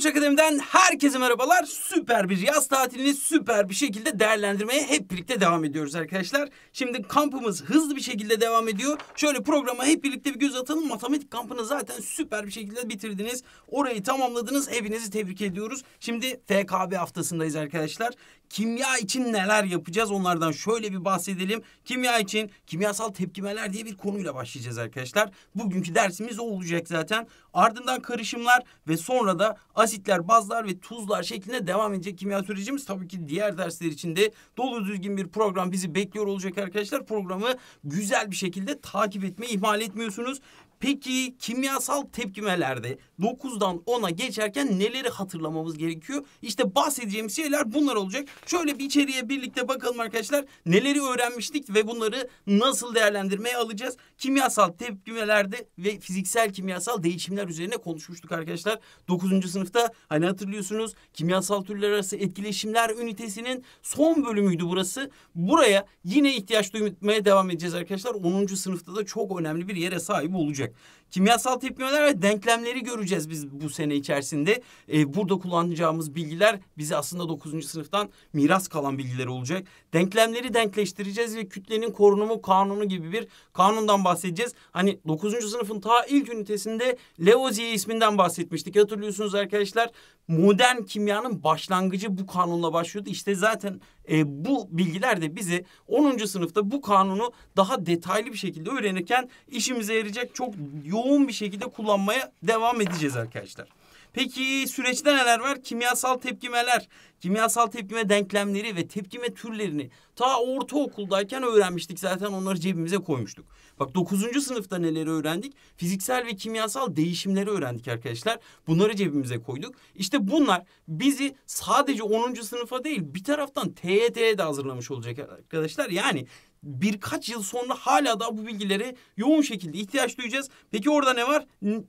Burç Akademi'den herkese merhabalar. Süper bir yaz tatilini süper bir şekilde değerlendirmeye hep birlikte devam ediyoruz arkadaşlar. Şimdi kampımız hızlı bir şekilde devam ediyor. Şöyle programa hep birlikte bir göz atalım. Matematik kampını zaten süper bir şekilde bitirdiniz. Orayı tamamladınız. Hepinizi tebrik ediyoruz. Şimdi FKB haftasındayız arkadaşlar. Kimya için neler yapacağız onlardan şöyle bir bahsedelim. Kimya için kimyasal tepkimeler diye bir konuyla başlayacağız arkadaşlar. Bugünkü dersimiz o olacak zaten. Ardından karışımlar ve sonra da asit asitler, bazlar ve tuzlar şeklinde devam edecek kimya sürecimiz. Tabii ki diğer dersler için de dolu düzgün bir program bizi bekliyor olacak arkadaşlar. Programı güzel bir şekilde takip etmeyi ihmal etmiyorsunuz. Peki kimyasal tepkimelerde 9'dan 10'a geçerken neleri hatırlamamız gerekiyor? İşte bahsedeceğim şeyler bunlar olacak. Şöyle bir içeriye birlikte bakalım arkadaşlar. Neleri öğrenmiştik ve bunları nasıl değerlendirmeye alacağız? Kimyasal tepkimelerde ve fiziksel kimyasal değişimler üzerine konuşmuştuk arkadaşlar. 9. sınıfta hani hatırlıyorsunuz kimyasal türler arası etkileşimler ünitesinin son bölümüydü burası. Buraya yine ihtiyaç duymaya devam edeceğiz arkadaşlar. 10. sınıfta da çok önemli bir yere sahip olacak. like Kimyasal tepkimeler ve denklemleri göreceğiz biz bu sene içerisinde. Ee, burada kullanacağımız bilgiler bize aslında 9. sınıftan miras kalan bilgiler olacak. Denklemleri denkleştireceğiz ve kütlenin korunumu kanunu gibi bir kanundan bahsedeceğiz. Hani 9. sınıfın ta ilk ünitesinde Lavoisier isminden bahsetmiştik. Hatırlıyorsunuz arkadaşlar modern kimyanın başlangıcı bu kanunla başlıyordu. İşte zaten e, bu bilgiler de bizi 10. sınıfta bu kanunu daha detaylı bir şekilde öğrenirken işimize yarayacak çok yoğun yoğun bir şekilde kullanmaya devam edeceğiz arkadaşlar. Peki süreçte neler var? Kimyasal tepkimeler, kimyasal tepkime denklemleri ve tepkime türlerini ta ortaokuldayken öğrenmiştik zaten onları cebimize koymuştuk. Bak 9. sınıfta neleri öğrendik? Fiziksel ve kimyasal değişimleri öğrendik arkadaşlar. Bunları cebimize koyduk. İşte bunlar bizi sadece 10. sınıfa değil bir taraftan TYT'ye de hazırlamış olacak arkadaşlar. Yani birkaç yıl sonra hala da bu bilgileri yoğun şekilde ihtiyaç duyacağız. Peki orada ne var?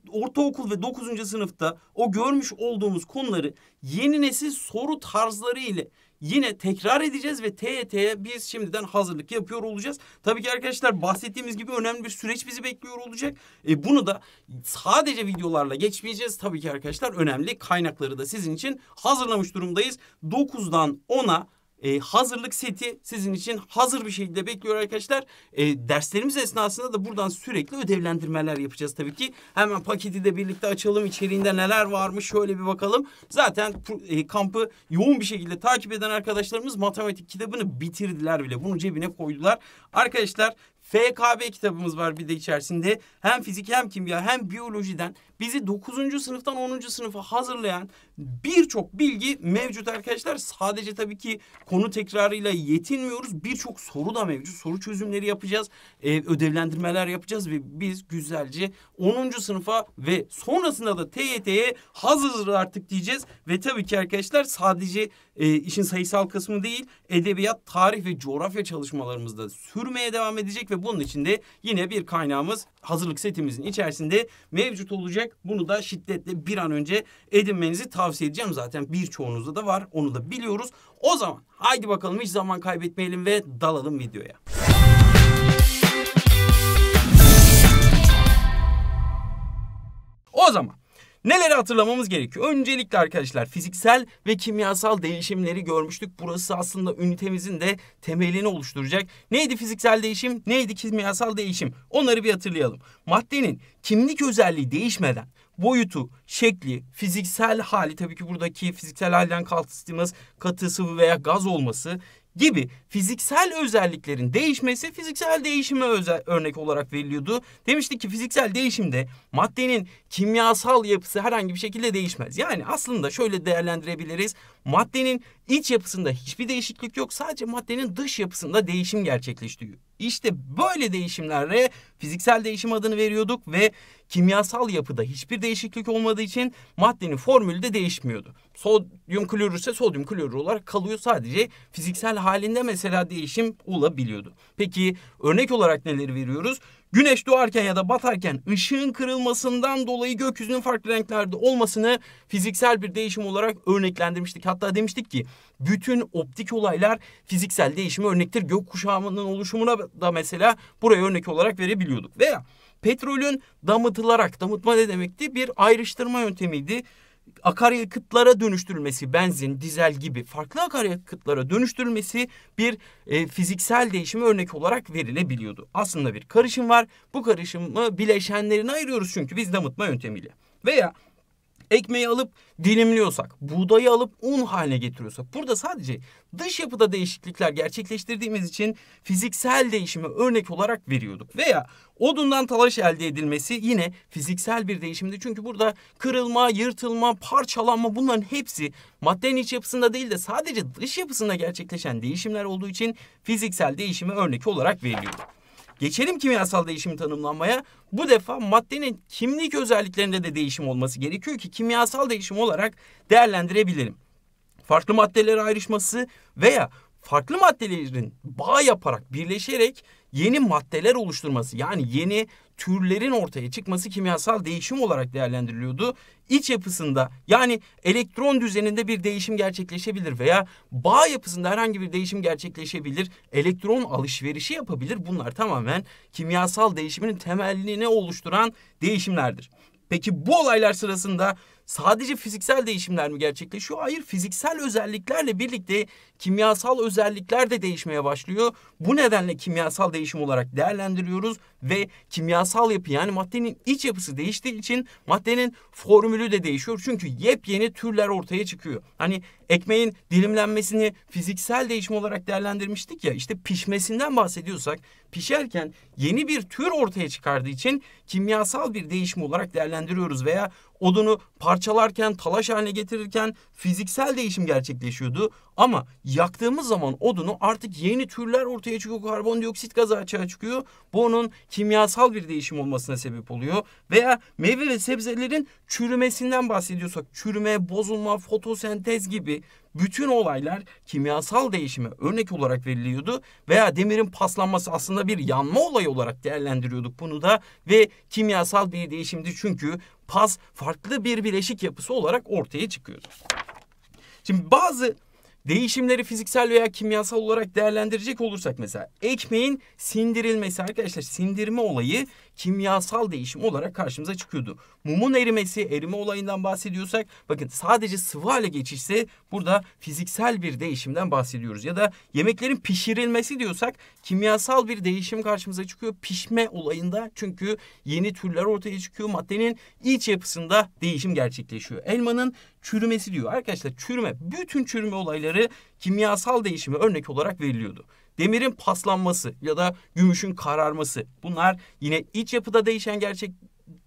Ortaokul ve 9. sınıfta o görmüş olduğumuz konuları yeni nesil soru tarzları ile yine tekrar edeceğiz ve TYT'ye e biz şimdiden hazırlık yapıyor olacağız. Tabii ki arkadaşlar bahsettiğimiz gibi önemli bir süreç bizi bekliyor olacak. E bunu da sadece videolarla geçmeyeceğiz. Tabii ki arkadaşlar önemli kaynakları da sizin için hazırlamış durumdayız. 9'dan 10'a e, hazırlık seti sizin için hazır bir şekilde bekliyor arkadaşlar. E, derslerimiz esnasında da buradan sürekli ödevlendirmeler yapacağız tabii ki. Hemen paketi de birlikte açalım. İçeriğinde neler varmış şöyle bir bakalım. Zaten e, kampı yoğun bir şekilde takip eden arkadaşlarımız matematik kitabını bitirdiler bile. Bunu cebine koydular. Arkadaşlar FKB kitabımız var bir de içerisinde. Hem fizik hem kimya hem biyolojiden bizi 9. sınıftan 10. sınıfa hazırlayan birçok bilgi mevcut arkadaşlar. Sadece tabii ki konu tekrarıyla yetinmiyoruz. Birçok soru da mevcut. Soru çözümleri yapacağız. E, ödevlendirmeler yapacağız ve biz güzelce 10. sınıfa ve sonrasında da TYT'ye hazır artık diyeceğiz. Ve tabii ki arkadaşlar sadece e, işin sayısal kısmı değil edebiyat, tarih ve coğrafya çalışmalarımızda sürmeye devam edecek ve bunun için de yine bir kaynağımız hazırlık setimizin içerisinde mevcut olacak. Bunu da şiddetle bir an önce edinmenizi tavsiye edeceğim. Zaten birçoğunuzda da var. Onu da biliyoruz. O zaman haydi bakalım hiç zaman kaybetmeyelim ve dalalım videoya. O zaman Neleri hatırlamamız gerekiyor? Öncelikle arkadaşlar fiziksel ve kimyasal değişimleri görmüştük. Burası aslında ünitemizin de temelini oluşturacak. Neydi fiziksel değişim? Neydi kimyasal değişim? Onları bir hatırlayalım. Maddenin kimlik özelliği değişmeden boyutu, şekli, fiziksel hali tabii ki buradaki fiziksel halden kastımız katı, sıvı veya gaz olması gibi fiziksel özelliklerin değişmesi fiziksel değişime özel, örnek olarak veriliyordu. Demiştik ki fiziksel değişimde maddenin kimyasal yapısı herhangi bir şekilde değişmez. Yani aslında şöyle değerlendirebiliriz. Maddenin iç yapısında hiçbir değişiklik yok. Sadece maddenin dış yapısında değişim gerçekleştiriyor. İşte böyle değişimlere fiziksel değişim adını veriyorduk ve kimyasal yapıda hiçbir değişiklik olmadığı için maddenin formülü de değişmiyordu. Sodyum klorür ise sodyum klorür olarak kalıyor sadece fiziksel halinde mesela değişim olabiliyordu. Peki örnek olarak neleri veriyoruz? Güneş doğarken ya da batarken ışığın kırılmasından dolayı gökyüzünün farklı renklerde olmasını fiziksel bir değişim olarak örneklendirmiştik. Hatta demiştik ki bütün optik olaylar fiziksel değişimi örnektir. Gökkuşağının oluşumuna da mesela buraya örnek olarak verebiliyorduk. Veya petrolün damıtılarak, damıtma ne demekti? Bir ayrıştırma yöntemiydi. Akaryakıtlara dönüştürülmesi, benzin, dizel gibi farklı akaryakıtlara dönüştürülmesi bir e, fiziksel değişimi örnek olarak verilebiliyordu. Aslında bir karışım var. Bu karışımı bileşenlerine ayırıyoruz çünkü biz damıtma yöntemiyle. Veya ekmeği alıp dilimliyorsak, buğdayı alıp un haline getiriyorsak, burada sadece dış yapıda değişiklikler gerçekleştirdiğimiz için fiziksel değişimi örnek olarak veriyorduk. Veya odundan talaş elde edilmesi yine fiziksel bir değişimdi. Çünkü burada kırılma, yırtılma, parçalanma bunların hepsi maddenin iç yapısında değil de sadece dış yapısında gerçekleşen değişimler olduğu için fiziksel değişimi örnek olarak veriyorduk. Geçelim kimyasal değişimi tanımlanmaya. Bu defa maddenin kimlik özelliklerinde de değişim olması gerekiyor ki kimyasal değişim olarak değerlendirebilirim. Farklı maddelere ayrışması veya farklı maddelerin bağ yaparak birleşerek yeni maddeler oluşturması yani yeni türlerin ortaya çıkması kimyasal değişim olarak değerlendiriliyordu. İç yapısında yani elektron düzeninde bir değişim gerçekleşebilir veya bağ yapısında herhangi bir değişim gerçekleşebilir. Elektron alışverişi yapabilir. Bunlar tamamen kimyasal değişimin temelini oluşturan değişimlerdir. Peki bu olaylar sırasında sadece fiziksel değişimler mi gerçekleşiyor? Hayır fiziksel özelliklerle birlikte kimyasal özellikler de değişmeye başlıyor. Bu nedenle kimyasal değişim olarak değerlendiriyoruz ve kimyasal yapı yani maddenin iç yapısı değiştiği için maddenin formülü de değişiyor. Çünkü yepyeni türler ortaya çıkıyor. Hani ekmeğin dilimlenmesini fiziksel değişim olarak değerlendirmiştik ya işte pişmesinden bahsediyorsak pişerken yeni bir tür ortaya çıkardığı için kimyasal bir değişim olarak değerlendiriyoruz veya odunu parçalarken, talaş haline getirirken fiziksel değişim gerçekleşiyordu. Ama yaktığımız zaman odunu artık yeni türler ortaya çıkıyor. Karbondioksit gazı açığa çıkıyor. Bu onun kimyasal bir değişim olmasına sebep oluyor. Veya meyve ve sebzelerin çürümesinden bahsediyorsak çürüme, bozulma, fotosentez gibi bütün olaylar kimyasal değişime örnek olarak veriliyordu veya demirin paslanması aslında bir yanma olayı olarak değerlendiriyorduk bunu da ve kimyasal bir değişimdi çünkü pas farklı bir bileşik yapısı olarak ortaya çıkıyordu. Şimdi bazı Değişimleri fiziksel veya kimyasal olarak değerlendirecek olursak mesela ekmeğin sindirilmesi arkadaşlar sindirme olayı kimyasal değişim olarak karşımıza çıkıyordu. Mumun erimesi, erime olayından bahsediyorsak bakın sadece sıvı hale geçişse burada fiziksel bir değişimden bahsediyoruz. Ya da yemeklerin pişirilmesi diyorsak kimyasal bir değişim karşımıza çıkıyor pişme olayında. Çünkü yeni türler ortaya çıkıyor. Maddenin iç yapısında değişim gerçekleşiyor. Elmanın çürümesi diyor. Arkadaşlar çürüme, bütün çürüme olayları kimyasal değişime örnek olarak veriliyordu. Demirin paslanması ya da gümüşün kararması bunlar yine iç yapıda değişen gerçek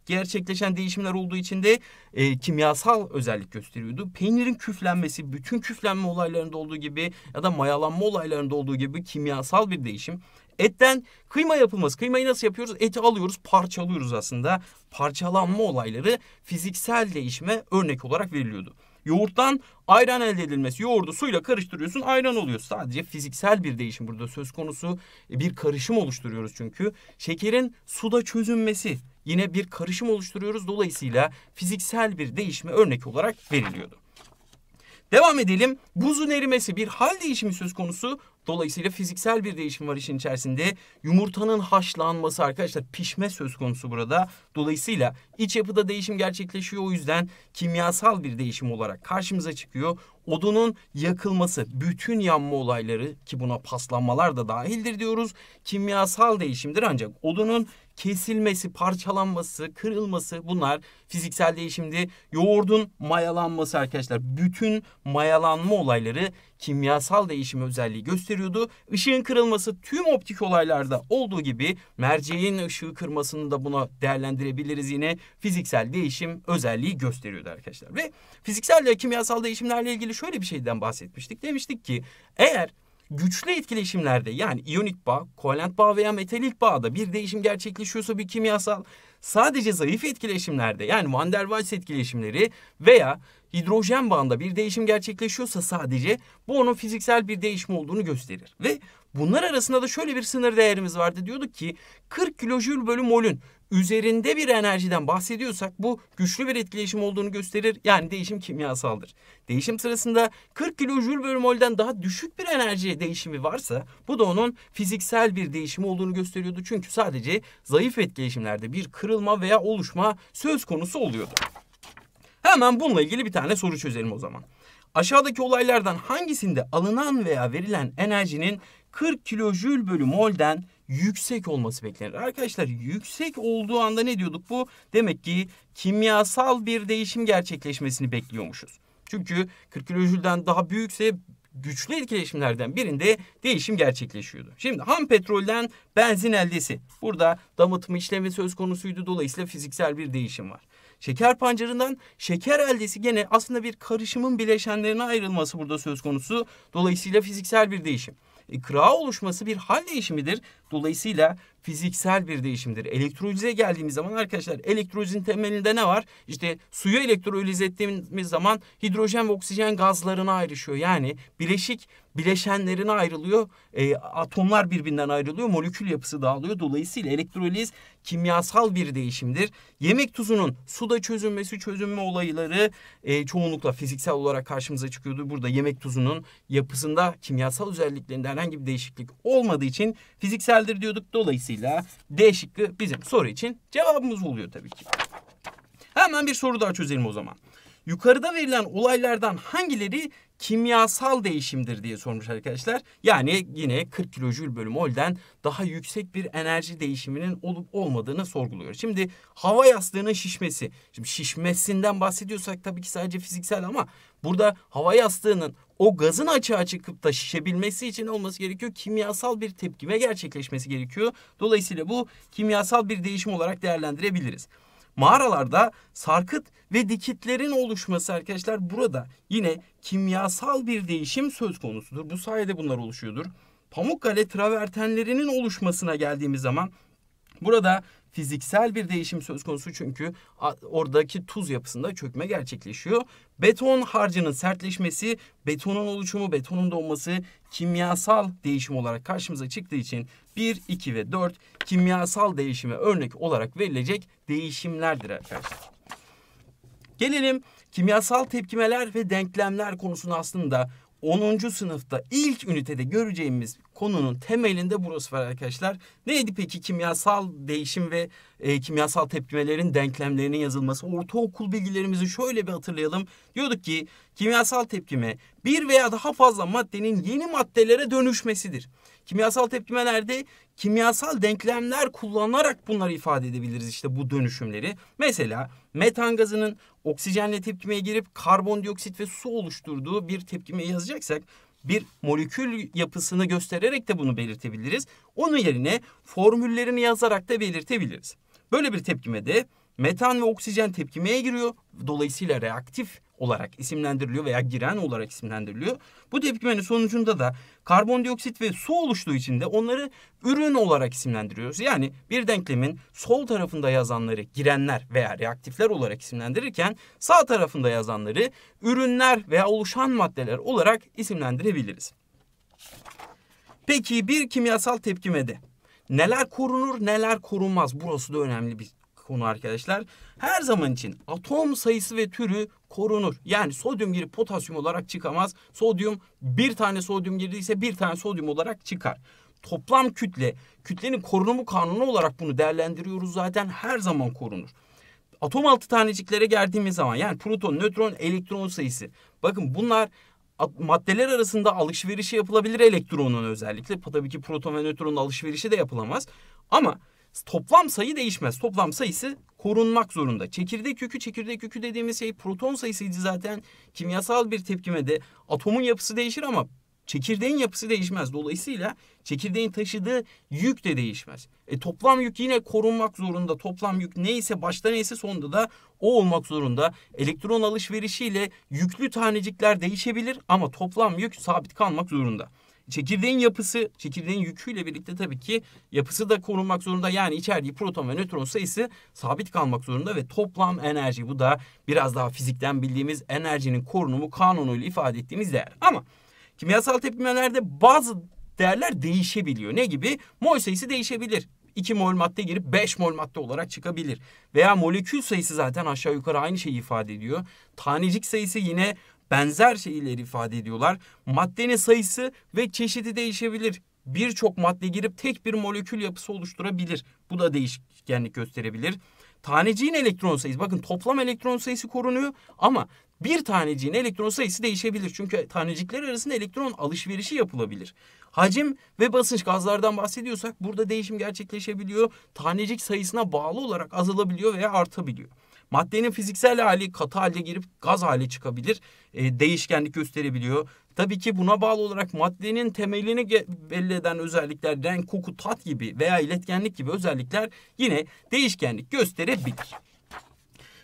gerçekleşen değişimler olduğu için de e, kimyasal özellik gösteriyordu. Peynirin küflenmesi bütün küflenme olaylarında olduğu gibi ya da mayalanma olaylarında olduğu gibi kimyasal bir değişim. Etten kıyma yapılması. Kıymayı nasıl yapıyoruz? Eti alıyoruz, parçalıyoruz aslında. Parçalanma olayları fiziksel değişime örnek olarak veriliyordu. Yoğurttan ayran elde edilmesi. Yoğurdu suyla karıştırıyorsun ayran oluyor. Sadece fiziksel bir değişim burada söz konusu. E, bir karışım oluşturuyoruz çünkü. Şekerin suda çözünmesi yine bir karışım oluşturuyoruz. Dolayısıyla fiziksel bir değişme örnek olarak veriliyordu. Devam edelim. Buzun erimesi bir hal değişimi söz konusu Dolayısıyla fiziksel bir değişim var işin içerisinde. Yumurtanın haşlanması arkadaşlar pişme söz konusu burada. Dolayısıyla iç yapıda değişim gerçekleşiyor. O yüzden kimyasal bir değişim olarak karşımıza çıkıyor. Odunun yakılması, bütün yanma olayları ki buna paslanmalar da dahildir diyoruz. Kimyasal değişimdir ancak odunun kesilmesi, parçalanması, kırılması bunlar fiziksel değişimdi. Yoğurdun mayalanması arkadaşlar. Bütün mayalanma olayları kimyasal değişim özelliği gösteriyordu. Işığın kırılması tüm optik olaylarda olduğu gibi merceğin ışığı kırmasını da buna değerlendirebiliriz yine. Fiziksel değişim özelliği gösteriyordu arkadaşlar. Ve fiziksel ve kimyasal değişimlerle ilgili şöyle bir şeyden bahsetmiştik. Demiştik ki eğer güçlü etkileşimlerde yani iyonik bağ, kovalent bağ veya metalik bağda bir değişim gerçekleşiyorsa bir kimyasal sadece zayıf etkileşimlerde yani Van der Waals etkileşimleri veya hidrojen bağında bir değişim gerçekleşiyorsa sadece bu onun fiziksel bir değişim olduğunu gösterir. Ve bunlar arasında da şöyle bir sınır değerimiz vardı. Diyorduk ki 40 kilojül bölü molün üzerinde bir enerjiden bahsediyorsak bu güçlü bir etkileşim olduğunu gösterir. Yani değişim kimyasaldır. Değişim sırasında 40 kilojül bölü mol'den daha düşük bir enerji değişimi varsa bu da onun fiziksel bir değişimi olduğunu gösteriyordu. Çünkü sadece zayıf etkileşimlerde bir kırılma veya oluşma söz konusu oluyordu. Hemen bununla ilgili bir tane soru çözelim o zaman. Aşağıdaki olaylardan hangisinde alınan veya verilen enerjinin 40 kilojül bölü mol'den yüksek olması beklenir. Arkadaşlar yüksek olduğu anda ne diyorduk bu? Demek ki kimyasal bir değişim gerçekleşmesini bekliyormuşuz. Çünkü 40 kilojülden daha büyükse güçlü etkileşimlerden birinde değişim gerçekleşiyordu. Şimdi ham petrolden benzin eldesi. Burada damıtma işlemi söz konusuydu. Dolayısıyla fiziksel bir değişim var. Şeker pancarından şeker eldesi gene aslında bir karışımın bileşenlerine ayrılması burada söz konusu. Dolayısıyla fiziksel bir değişim kıra oluşması bir hal değişimidir. Dolayısıyla fiziksel bir değişimdir. Elektrolize geldiğimiz zaman arkadaşlar elektrolizin temelinde ne var? İşte suyu elektrolize ettiğimiz zaman hidrojen ve oksijen gazlarına ayrışıyor. Yani bileşik bileşenlerine ayrılıyor. E, atomlar birbirinden ayrılıyor. Molekül yapısı dağılıyor. Dolayısıyla elektroliz kimyasal bir değişimdir. Yemek tuzunun suda çözünmesi çözünme olayları e, çoğunlukla fiziksel olarak karşımıza çıkıyordu. Burada yemek tuzunun yapısında kimyasal özelliklerinde herhangi bir değişiklik olmadığı için fiziksel özeldir diyorduk. Dolayısıyla D şıkkı bizim soru için cevabımız oluyor tabii ki. Hemen bir soru daha çözelim o zaman. Yukarıda verilen olaylardan hangileri kimyasal değişimdir diye sormuş arkadaşlar. Yani yine 40 kilojül bölü mol'den daha yüksek bir enerji değişiminin olup olmadığını sorguluyor. Şimdi hava yastığının şişmesi. Şimdi şişmesinden bahsediyorsak tabii ki sadece fiziksel ama burada hava yastığının o gazın açığa çıkıp da şişebilmesi için olması gerekiyor. Kimyasal bir tepkime gerçekleşmesi gerekiyor. Dolayısıyla bu kimyasal bir değişim olarak değerlendirebiliriz. Mağaralarda sarkıt ve dikitlerin oluşması arkadaşlar burada yine kimyasal bir değişim söz konusudur. Bu sayede bunlar oluşuyordur. Pamukkale travertenlerinin oluşmasına geldiğimiz zaman burada fiziksel bir değişim söz konusu çünkü oradaki tuz yapısında çökme gerçekleşiyor. Beton harcının sertleşmesi, betonun oluşumu, betonun donması kimyasal değişim olarak karşımıza çıktığı için 1, 2 ve 4 kimyasal değişime örnek olarak verilecek değişimlerdir arkadaşlar. Gelelim kimyasal tepkimeler ve denklemler konusunu aslında 10. sınıfta ilk ünitede göreceğimiz konunun temelinde burası var arkadaşlar. Neydi peki kimyasal değişim ve e, kimyasal tepkimelerin denklemlerinin yazılması? Ortaokul bilgilerimizi şöyle bir hatırlayalım. Diyorduk ki kimyasal tepkime bir veya daha fazla maddenin yeni maddelere dönüşmesidir. Kimyasal tepkimelerde kimyasal denklemler kullanarak bunları ifade edebiliriz işte bu dönüşümleri. Mesela metan gazının oksijenle tepkimeye girip karbondioksit ve su oluşturduğu bir tepkime yazacaksak bir molekül yapısını göstererek de bunu belirtebiliriz. Onun yerine formüllerini yazarak da belirtebiliriz. Böyle bir tepkimede metan ve oksijen tepkimeye giriyor. Dolayısıyla reaktif olarak isimlendiriliyor veya giren olarak isimlendiriliyor. Bu tepkimenin sonucunda da karbondioksit ve su oluştuğu için de onları ürün olarak isimlendiriyoruz. Yani bir denklemin sol tarafında yazanları girenler veya reaktifler olarak isimlendirirken sağ tarafında yazanları ürünler veya oluşan maddeler olarak isimlendirebiliriz. Peki bir kimyasal tepkimede neler korunur neler korunmaz burası da önemli bir konu arkadaşlar. Her zaman için atom sayısı ve türü korunur. Yani sodyum girip potasyum olarak çıkamaz. Sodyum bir tane sodyum girdiyse bir tane sodyum olarak çıkar. Toplam kütle, kütlenin korunumu kanunu olarak bunu değerlendiriyoruz zaten her zaman korunur. Atom altı taneciklere geldiğimiz zaman yani proton, nötron, elektron sayısı. Bakın bunlar maddeler arasında alışverişi yapılabilir elektronun özellikle. Tabii ki proton ve nötronun alışverişi de yapılamaz. Ama toplam sayı değişmez. Toplam sayısı korunmak zorunda. Çekirdek yükü, çekirdek yükü dediğimiz şey proton sayısıydı zaten. Kimyasal bir tepkimede atomun yapısı değişir ama çekirdeğin yapısı değişmez. Dolayısıyla çekirdeğin taşıdığı yük de değişmez. E, toplam yük yine korunmak zorunda. Toplam yük neyse başta neyse sonunda da o olmak zorunda. Elektron alışverişiyle yüklü tanecikler değişebilir ama toplam yük sabit kalmak zorunda. Çekirdeğin yapısı, çekirdeğin yüküyle birlikte tabii ki yapısı da korunmak zorunda. Yani içerdiği proton ve nötron sayısı sabit kalmak zorunda ve toplam enerji bu da biraz daha fizikten bildiğimiz enerjinin korunumu kanunuyla ifade ettiğimiz değer. Ama kimyasal tepkimelerde bazı değerler değişebiliyor. Ne gibi? Mol sayısı değişebilir. 2 mol madde girip 5 mol madde olarak çıkabilir. Veya molekül sayısı zaten aşağı yukarı aynı şeyi ifade ediyor. Tanecik sayısı yine benzer şeyleri ifade ediyorlar. Maddenin sayısı ve çeşidi değişebilir. Birçok madde girip tek bir molekül yapısı oluşturabilir. Bu da değişkenlik gösterebilir. Taneciğin elektron sayısı bakın toplam elektron sayısı korunuyor ama bir taneciğin elektron sayısı değişebilir. Çünkü tanecikler arasında elektron alışverişi yapılabilir. Hacim ve basınç gazlardan bahsediyorsak burada değişim gerçekleşebiliyor. Tanecik sayısına bağlı olarak azalabiliyor veya artabiliyor. Maddenin fiziksel hali katı hale girip gaz hale çıkabilir. E, değişkenlik gösterebiliyor. Tabii ki buna bağlı olarak maddenin temelini belli eden özellikler renk, koku, tat gibi veya iletkenlik gibi özellikler yine değişkenlik gösterebilir.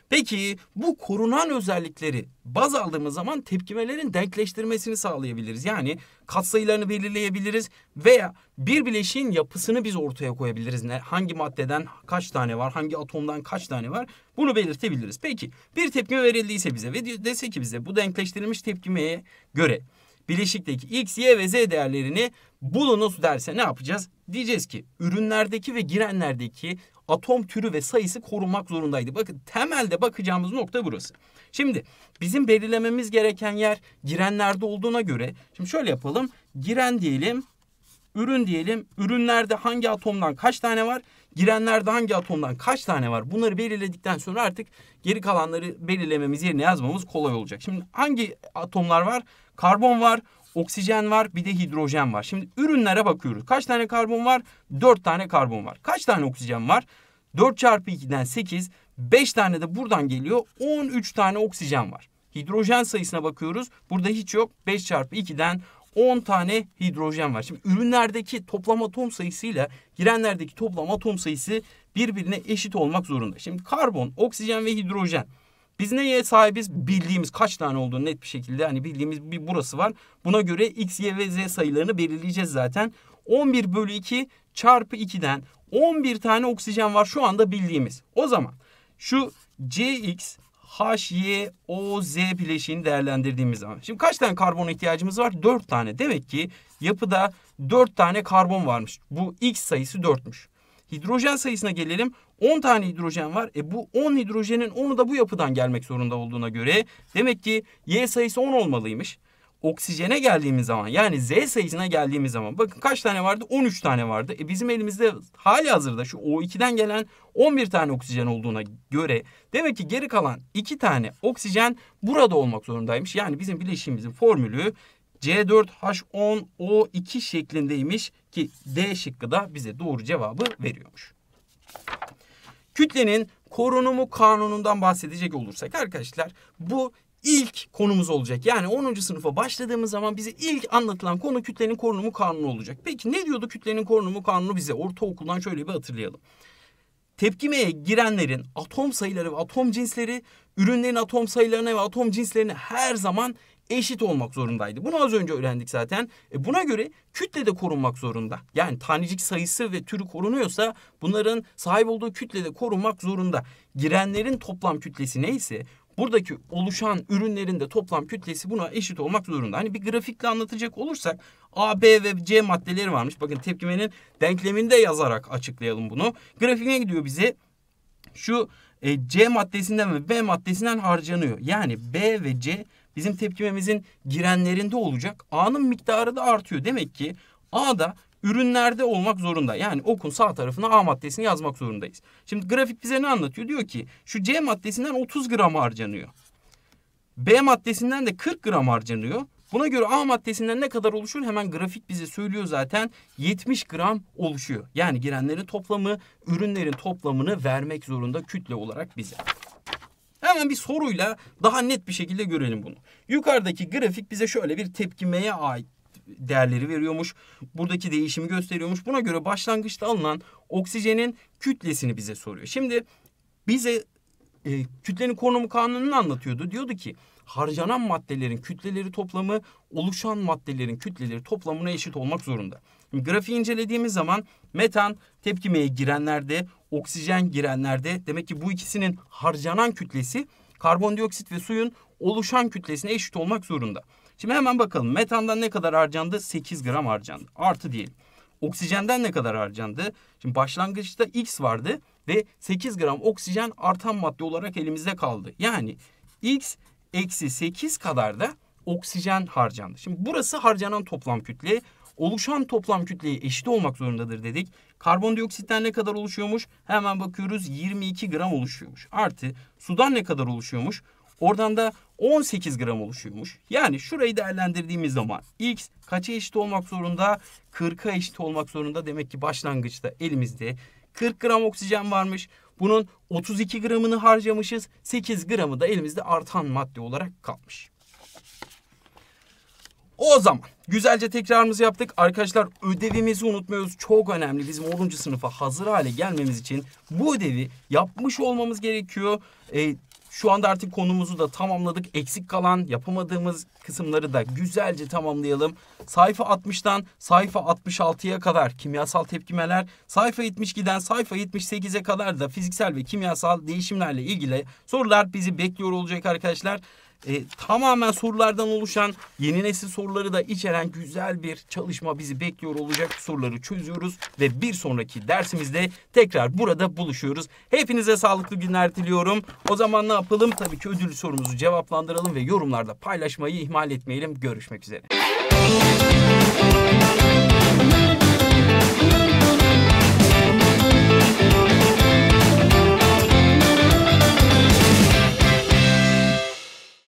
Peki bu korunan özellikleri baz aldığımız zaman tepkimelerin denkleştirmesini sağlayabiliriz. Yani katsayılarını belirleyebiliriz veya bir bileşiğin yapısını biz ortaya koyabiliriz. Ne, hangi maddeden kaç tane var, hangi atomdan kaç tane var bunu belirtebiliriz. Peki bir tepkime verildiyse bize ve dese ki bize bu denkleştirilmiş tepkimeye göre bileşikteki x, y ve z değerlerini bulunuz derse ne yapacağız? Diyeceğiz ki ürünlerdeki ve girenlerdeki atom türü ve sayısı korunmak zorundaydı. Bakın temelde bakacağımız nokta burası. Şimdi bizim belirlememiz gereken yer girenlerde olduğuna göre şimdi şöyle yapalım. Giren diyelim, ürün diyelim. Ürünlerde hangi atomdan kaç tane var? Girenlerde hangi atomdan kaç tane var? Bunları belirledikten sonra artık geri kalanları belirlememiz yerine yazmamız kolay olacak. Şimdi hangi atomlar var? Karbon var, Oksijen var bir de hidrojen var. Şimdi ürünlere bakıyoruz. Kaç tane karbon var? 4 tane karbon var. Kaç tane oksijen var? 4 çarpı 2'den 8, 5 tane de buradan geliyor. 13 tane oksijen var. Hidrojen sayısına bakıyoruz. Burada hiç yok. 5 çarpı 2'den 10 tane hidrojen var. Şimdi ürünlerdeki toplam atom sayısıyla girenlerdeki toplam atom sayısı birbirine eşit olmak zorunda. Şimdi karbon, oksijen ve hidrojen biz neye sahibiz? Bildiğimiz kaç tane olduğunu net bir şekilde hani bildiğimiz bir burası var. Buna göre x, y ve z sayılarını belirleyeceğiz zaten. 11 bölü 2 çarpı 2'den 11 tane oksijen var şu anda bildiğimiz. O zaman şu CX O z bileşiğini değerlendirdiğimiz zaman. Şimdi kaç tane karbon ihtiyacımız var? 4 tane. Demek ki yapıda 4 tane karbon varmış. Bu X sayısı 4'müş. Hidrojen sayısına gelelim. 10 tane hidrojen var. E bu 10 hidrojenin 10'u da bu yapıdan gelmek zorunda olduğuna göre demek ki Y sayısı 10 olmalıymış. Oksijene geldiğimiz zaman yani Z sayısına geldiğimiz zaman bakın kaç tane vardı? 13 tane vardı. E bizim elimizde hali hazırda şu O2'den gelen 11 tane oksijen olduğuna göre demek ki geri kalan 2 tane oksijen burada olmak zorundaymış. Yani bizim bileşiğimizin formülü C4H10O2 şeklindeymiş ki D şıkkı da bize doğru cevabı veriyormuş. Kütlenin korunumu kanunundan bahsedecek olursak arkadaşlar bu ilk konumuz olacak. Yani 10. sınıfa başladığımız zaman bize ilk anlatılan konu kütlenin korunumu kanunu olacak. Peki ne diyordu kütlenin korunumu kanunu bize? Ortaokuldan şöyle bir hatırlayalım. Tepkimeye girenlerin atom sayıları ve atom cinsleri ürünlerin atom sayılarına ve atom cinslerine her zaman eşit olmak zorundaydı. Bunu az önce öğrendik zaten. E buna göre kütle de korunmak zorunda. Yani tanecik sayısı ve türü korunuyorsa bunların sahip olduğu kütle de korunmak zorunda. Girenlerin toplam kütlesi neyse buradaki oluşan ürünlerin de toplam kütlesi buna eşit olmak zorunda. Hani bir grafikle anlatacak olursak A, B ve C maddeleri varmış. Bakın tepkimenin denkleminde yazarak açıklayalım bunu. Grafiğine gidiyor bize. Şu e, C maddesinden ve B maddesinden harcanıyor. Yani B ve C bizim tepkimemizin girenlerinde olacak. A'nın miktarı da artıyor. Demek ki A da ürünlerde olmak zorunda. Yani okun sağ tarafına A maddesini yazmak zorundayız. Şimdi grafik bize ne anlatıyor? Diyor ki şu C maddesinden 30 gram harcanıyor. B maddesinden de 40 gram harcanıyor. Buna göre A maddesinden ne kadar oluşur? Hemen grafik bize söylüyor zaten 70 gram oluşuyor. Yani girenlerin toplamı ürünlerin toplamını vermek zorunda kütle olarak bize. Hemen bir soruyla daha net bir şekilde görelim bunu. Yukarıdaki grafik bize şöyle bir tepkimeye ait değerleri veriyormuş. Buradaki değişimi gösteriyormuş. Buna göre başlangıçta alınan oksijenin kütlesini bize soruyor. Şimdi bize e, kütlenin korunumu kanununu anlatıyordu. Diyordu ki harcanan maddelerin kütleleri toplamı oluşan maddelerin kütleleri toplamına eşit olmak zorunda. Şimdi grafiği incelediğimiz zaman metan tepkimeye girenlerde oksijen girenlerde demek ki bu ikisinin harcanan kütlesi karbondioksit ve suyun oluşan kütlesine eşit olmak zorunda. Şimdi hemen bakalım metandan ne kadar harcandı? 8 gram harcandı. Artı diyelim. Oksijenden ne kadar harcandı? Şimdi başlangıçta X vardı ve 8 gram oksijen artan madde olarak elimizde kaldı. Yani X eksi 8 kadar da oksijen harcandı. Şimdi burası harcanan toplam kütle. Oluşan toplam kütleye eşit olmak zorundadır dedik. Karbondioksitten ne kadar oluşuyormuş? Hemen bakıyoruz 22 gram oluşuyormuş. Artı sudan ne kadar oluşuyormuş? Oradan da 18 gram oluşuyormuş. Yani şurayı değerlendirdiğimiz zaman x kaça eşit olmak zorunda? 40'a eşit olmak zorunda. Demek ki başlangıçta elimizde 40 gram oksijen varmış. Bunun 32 gramını harcamışız. 8 gramı da elimizde artan madde olarak kalmış. O zaman güzelce tekrarımızı yaptık. Arkadaşlar ödevimizi unutmuyoruz. Çok önemli. Bizim 10. sınıfa hazır hale gelmemiz için bu ödevi yapmış olmamız gerekiyor. Ee, şu anda artık konumuzu da tamamladık. Eksik kalan yapamadığımız kısımları da güzelce tamamlayalım. Sayfa 60'tan sayfa 66'ya kadar kimyasal tepkimeler, sayfa 72'den sayfa 78'e kadar da fiziksel ve kimyasal değişimlerle ilgili sorular bizi bekliyor olacak arkadaşlar e, tamamen sorulardan oluşan yeni nesil soruları da içeren güzel bir çalışma bizi bekliyor olacak. Soruları çözüyoruz ve bir sonraki dersimizde tekrar burada buluşuyoruz. Hepinize sağlıklı günler diliyorum. O zaman ne yapalım? Tabii ki ödül sorumuzu cevaplandıralım ve yorumlarda paylaşmayı ihmal etmeyelim. Görüşmek üzere.